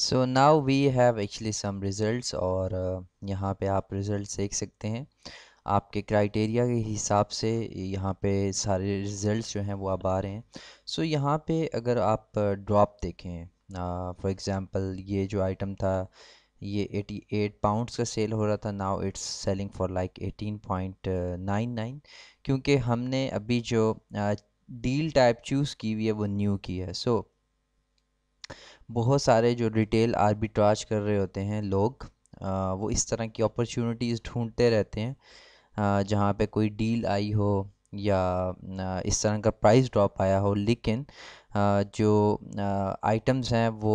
So now we have actually some result और uh, यहाँ पे आप रिज़ल्ट देख सकते हैं आपके क्राइटेरिया के हिसाब से यहाँ पे सारे रिज़ल्ट जो हैं वो अब आ रहे हैं सो so, यहाँ पे अगर आप ड्रॉप uh, देखें फॉर uh, एग्ज़ाम्पल ये जो आइटम था ये 88 पाउंडस का सेल हो रहा था now it's selling for like 18.99 क्योंकि हमने अभी जो डील टाइप चूज़ की हुई है वो न्यू की है सो so, बहुत सारे जो रिटेल आर्बिट्राज कर रहे होते हैं लोग वो इस तरह की अपॉर्चुनिटीज़ ढूंढते रहते हैं जहाँ पे कोई डील आई हो या इस तरह का प्राइस ड्रॉप आया हो लेकिन जो आइटम्स हैं वो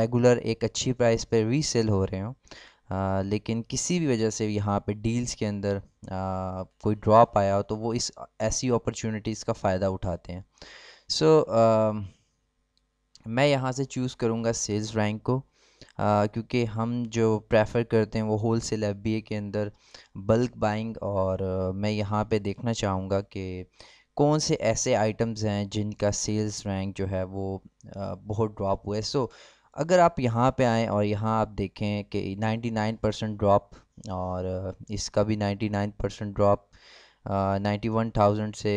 रेगुलर एक अच्छी प्राइस पे रीसेल हो रहे हों लेकिन किसी भी वजह से यहाँ पे डील्स के अंदर कोई ड्रॉप आया हो तो वो इस ऐसी अपॉर्चुनिटीज़ का फ़ायदा उठाते हैं सो so, मैं यहाँ से चूज़ करूँगा सेल्स रैंक को क्योंकि हम जो प्रेफर करते हैं वो wholesale F B A के अंदर बल्क बाइंग और आ, मैं यहाँ पे देखना चाहूँगा कि कौन से ऐसे आइटम्स हैं जिनका सेल्स रैंक जो है वो आ, बहुत ड्रॉप हुआ है सो अगर आप यहाँ पे आएँ और यहाँ आप देखें कि 99 परसेंट ड्रॉप और इसका भी 99 percent drop ninety one thousand से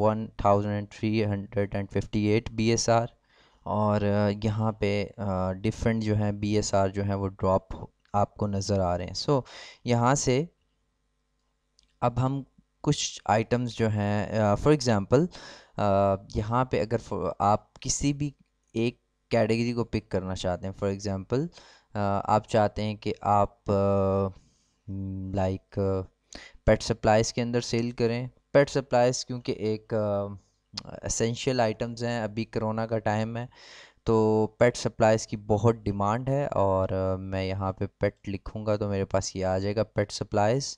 one thousand three hundred and fifty eight B S R और यहाँ पे डिफरेंट जो है बी एस आर जो है वो ड्रॉप आपको नज़र आ रहे हैं सो so, यहाँ से अब हम कुछ आइटम्स जो हैं फॉर एग्ज़ाम्पल यहाँ पे अगर आप किसी भी एक कैटेगरी को पिक करना चाहते हैं फॉर एग्ज़ाम्पल आप चाहते हैं कि आप लाइक पेट सप्लाइज़ के अंदर सेल करें पेट सप्लाइज़ क्योंकि एक असेंशियल आइटम्स हैं अभी करोना का टाइम है तो पेट सप्लाइज़ की बहुत डिमांड है और मैं यहाँ पे पेट लिखूँगा तो मेरे पास ये आ जाएगा पेट सप्लाइज़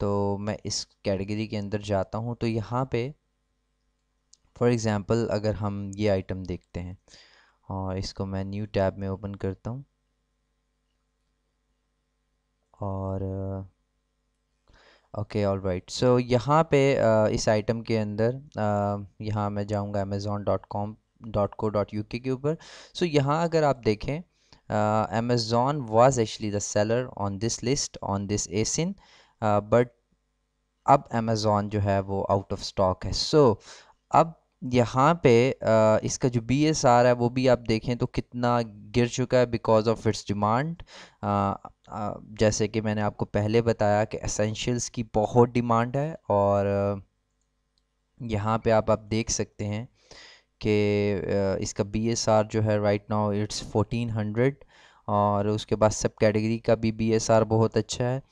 तो मैं इस कैटेगरी के अंदर जाता हूँ तो यहाँ पे फॉर एग्ज़ाम्पल अगर हम ये आइटम देखते हैं और इसको मैं न्यू टैब में ओपन करता हूँ और ओके ऑल राइट सो यहाँ पे uh, इस आइटम के अंदर uh, यहाँ मैं जाऊँगा Amazon dot com dot co dot U K ऊपर सो यहाँ अगर आप देखें Amazon was actually the seller on this list on this ASIN but अब अमेज़ोन जो है वो आउट ऑफ स्टॉक है सो so, अब यहाँ पे uh, इसका जो बी एस आर है वो भी आप देखें तो कितना गिर चुका है बिकॉज ऑफ इट्स डिमांड जैसे कि मैंने आपको पहले बताया कि एसेंशियल्स की बहुत डिमांड है और यहाँ पे आप आप देख सकते हैं कि इसका बीएसआर जो है राइट नाउ इट्स 1400 और उसके बाद सब कैटेगरी का भी बीएसआर बहुत अच्छा है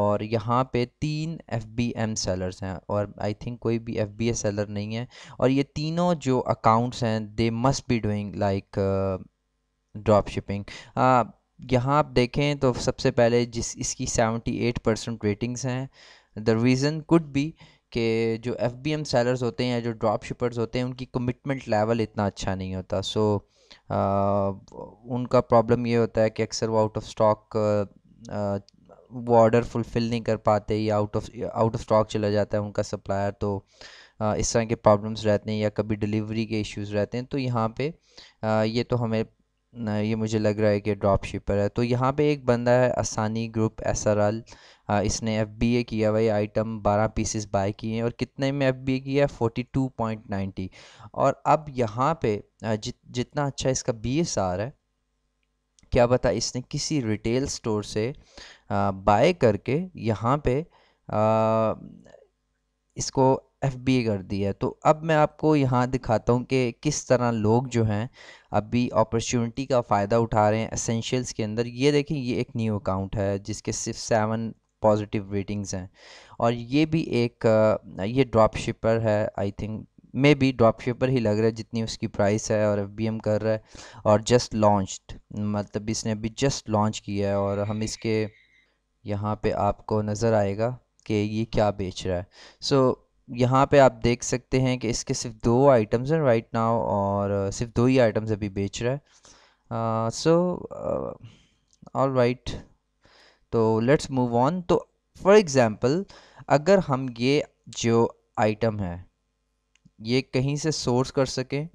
और यहाँ पे तीन एफ बी एम सेलर्स हैं और आई थिंक कोई भी एफ बी एस सेलर नहीं है और ये तीनों जो अकाउंट्स हैं they must be doing like drop shipping यहाँ आप देखें तो सबसे पहले जिस इसकी सेवेंटी एट परसेंट रेटिंग्स हैं द रीज़न कुड भी कि जो एफ बी एम सेलर्स होते हैं या जो ड्रॉप शिपर्स होते हैं उनकी कमिटमेंट लेवल इतना अच्छा नहीं होता सो आ, उनका प्रॉब्लम ये होता है कि अक्सर वो आउट ऑफ स्टॉक वो ऑर्डर फुलफ़िल नहीं कर पाते या out of out of stock चला जाता है उनका सप्लायर तो इस तरह के प्रॉब्लम्स रहते हैं या कभी डिलीवरी के इश्यूज रहते हैं तो यहाँ पे ये तो हमें ये मुझे लग रहा है कि ड्रॉप शिपर है तो यहाँ पे एक बंदा है आसानी ग्रुप एस आर एल इसने एफ बी ए किया हुआ आइटम बारह पीसेस बाय किए हैं और कितने में एफ बी ए किया है फोर्टी टू पॉइंट नाइन्टी और अब यहाँ पे जित जितना अच्छा इसका बी एस आर है क्या पता इसने किसी रिटेल स्टोर से बाय करके यहाँ पे आ, इसको एफ बी कर दी है तो अब मैं आपको यहाँ दिखाता हूँ कि किस तरह लोग जो हैं अभी अपॉर्चुनिटी का फ़ायदा उठा रहे हैं असेंशियल्स के अंदर ये देखें ये एक न्यू अकाउंट है जिसके सिर्फ सेवन पॉजिटिव रेटिंग्स हैं और ये भी एक ये ड्रॉप शिपर है I think maybe drop shipper ही लग रहा है जितनी उसकी प्राइस है और एफ कर रहा है और जस्ट लॉन्च्ड मतलब इसने अभी जस्ट लॉन्च किया है और हम इसके यहाँ पे आपको नज़र आएगा कि ये क्या बेच रहा है सो so, यहाँ पे आप देख सकते हैं कि इसके सिर्फ दो आइटम्स हैं राइट नाउ और सिर्फ दो ही आइटम्स अभी बेच रहा है सो ऑल राइट तो लेट्स मूव ऑन तो फॉर एग्ज़ाम्पल अगर हम ये जो आइटम है ये कहीं से सोर्स कर सकें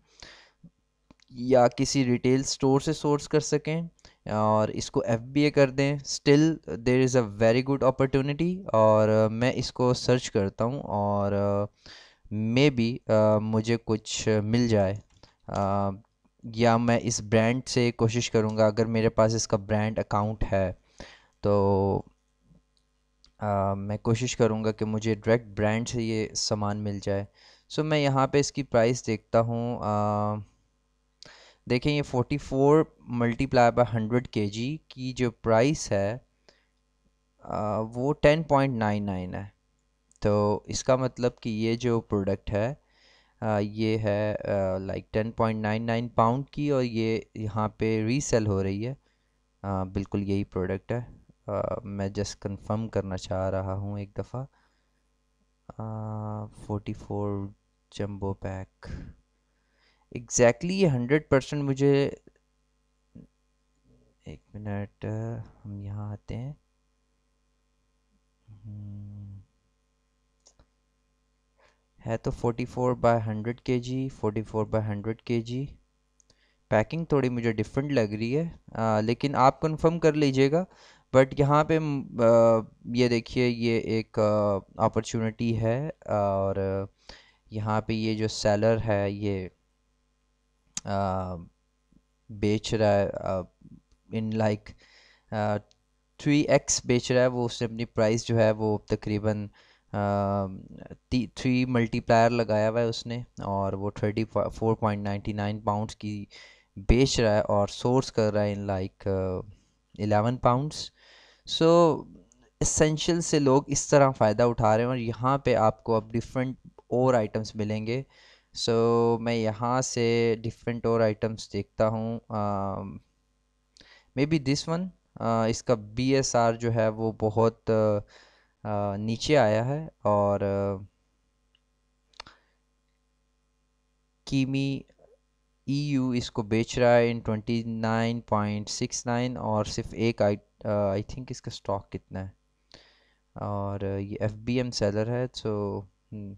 या किसी रिटेल स्टोर से सोर्स कर सकें और इसको एफ बी ए कर दें still there is a very good opportunity और uh, मैं इसको सर्च करता हूँ और मे uh, बी uh, मुझे कुछ मिल जाए आ, या मैं इस ब्रांड से कोशिश करूँगा अगर मेरे पास इसका ब्रांड अकाउंट है तो आ, मैं कोशिश करूँगा कि मुझे डायरेक्ट ब्रांड से ये सामान मिल जाए सो so, मैं यहाँ पे इसकी प्राइस देखता हूँ देखें ये 44 four multiply by hundred K जी की जो प्राइस है आ, वो 10.99 है तो इसका मतलब कि ये जो प्रोडक्ट है आ, ये है लाइक 10.99 पाउंड की और ये यहाँ पे रीसेल हो रही है आ, बिल्कुल यही प्रोडक्ट है आ, मैं जस्ट कंफर्म करना चाह रहा हूँ एक दफ़ा forty four jumbo pack exactly ये हंड्रेड परसेंट मुझे एक मिनट हम यहाँ आते हैं हम्म। है तो forty four by hundred K G forty four by hundred K G packing थोड़ी मुझे डिफरेंट लग रही है आ, लेकिन आप कंफर्म कर लीजिएगा बट यहाँ पे आ, ये देखिए ये एक अपॉर्चुनिटी है और यहाँ पे ये जो सेलर है ये बेच रहा है इन लाइक थ्री एक्स बेच रहा है वो उसने अपनी प्राइस जो है वो तकरीबन थ्री मल्टीप्लायर लगाया हुआ है उसने और वो thirty four point ninety nine pounds की बेच रहा है और सोर्स कर रहा है in like eleven pounds so essential से लोग इस तरह फ़ायदा उठा रहे हैं और यहाँ पे आपको अब डिफरेंट और आइटम्स मिलेंगे सो so, मैं यहाँ से डिफरेंट और आइटम्स देखता हूँ मे बी दिस वन इसका बी एस आर जो है वो बहुत आ, uh, uh, नीचे आया है और आ, कीमी यू इसको बेच रहा है in twenty nine point six nine और सिर्फ एक आई आई थिंक इसका स्टॉक कितना है और ये एफ बी एम सेलर है सो so, hmm,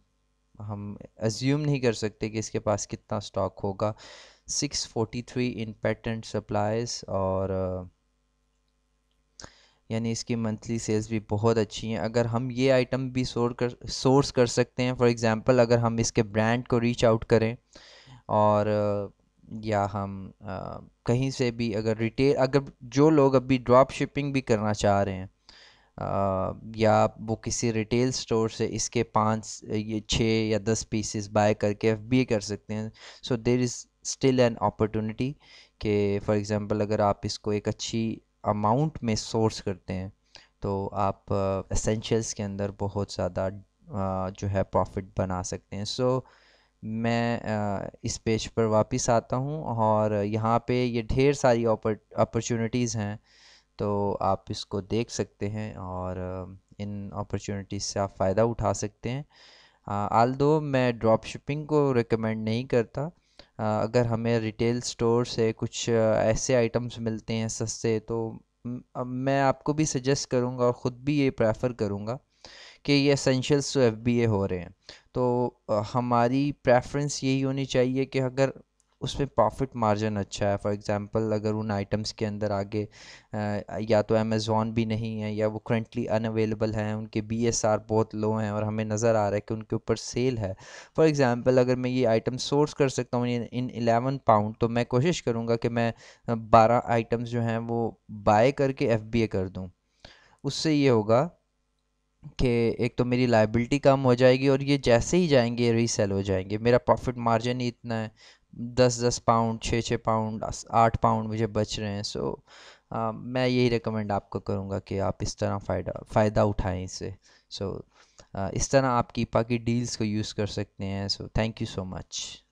हम एज्यूम नहीं कर सकते कि इसके पास कितना स्टॉक होगा 643 इन पैटेंट सप्लाइज और यानी इसकी मंथली सेल्स भी बहुत अच्छी हैं अगर हम ये आइटम भी सोर कर सोर्स कर सकते हैं फॉर एग्जांपल अगर हम इसके ब्रांड को रीच आउट करें और या हम आ, कहीं से भी अगर रिटेल अगर जो लोग अभी ड्रॉप शिपिंग भी करना चाह रहे हैं या वो किसी रिटेल स्टोर से इसके पाँच ये छः या दस पीसेस बाय करके एफ बी ए कर सकते हैं so there is still an opportunity के फॉर एग्ज़ाम्पल अगर आप इसको एक अच्छी अमाउंट में सोर्स करते हैं तो आप असेंशल्स uh, के अंदर बहुत ज़्यादा uh, जो है प्रॉफिट बना सकते हैं सो so, मैं इस पेज पर वापस आता हूँ और यहाँ पे ये ढेर सारी अपॉर्चुनिटीज़ हैं तो आप इसको देख सकते हैं और इन अपॉर्चुनिटीज़ से आप फ़ायदा उठा सकते हैं आल दो मैं ड्रॉप शिपिंग को रिकमेंड नहीं करता अगर हमें रिटेल स्टोर से कुछ ऐसे आइटम्स मिलते हैं सस्ते तो अब मैं आपको भी सजेस्ट करूँगा और ख़ुद भी ये प्रेफर करूँगा कि ये असेंशल्स तो एफ हो रहे हैं तो हमारी प्रेफरेंस यही होनी चाहिए कि अगर उसमें प्रॉफिट मार्जिन अच्छा है फॉर एग्ज़ाम्पल अगर उन आइटम्स के अंदर आगे या तो अमेज़ोन भी नहीं है या वो करंटली अनअवेलेबल हैं उनके बी एस आर बहुत लो हैं और हमें नज़र आ रहा है कि उनके ऊपर सेल है फॉर एग्ज़ाम्पल अगर मैं ये आइटम सोर्स कर सकता हूँ इन एलेवन पाउंड तो मैं कोशिश करूँगा कि मैं बारह आइटम्स जो हैं वो बाय करके एफ बी ए कर दूँ उससे ये होगा कि एक तो मेरी लाइबिलिटी कम हो जाएगी और ये जैसे ही जाएंगे रीसेल हो जाएंगे मेरा प्रॉफिट मार्जिन ही इतना है दस दस पाउंड छः छः पाउंड आठ पाउंड मुझे बच रहे हैं सो आ, मैं यही रिकमेंड आपको करूँगा कि आप इस तरह फ़ायदा फ़ायदा उठाएं इससे सो आ, इस तरह आप कीपा की डील्स को यूज़ कर सकते हैं so thank you so much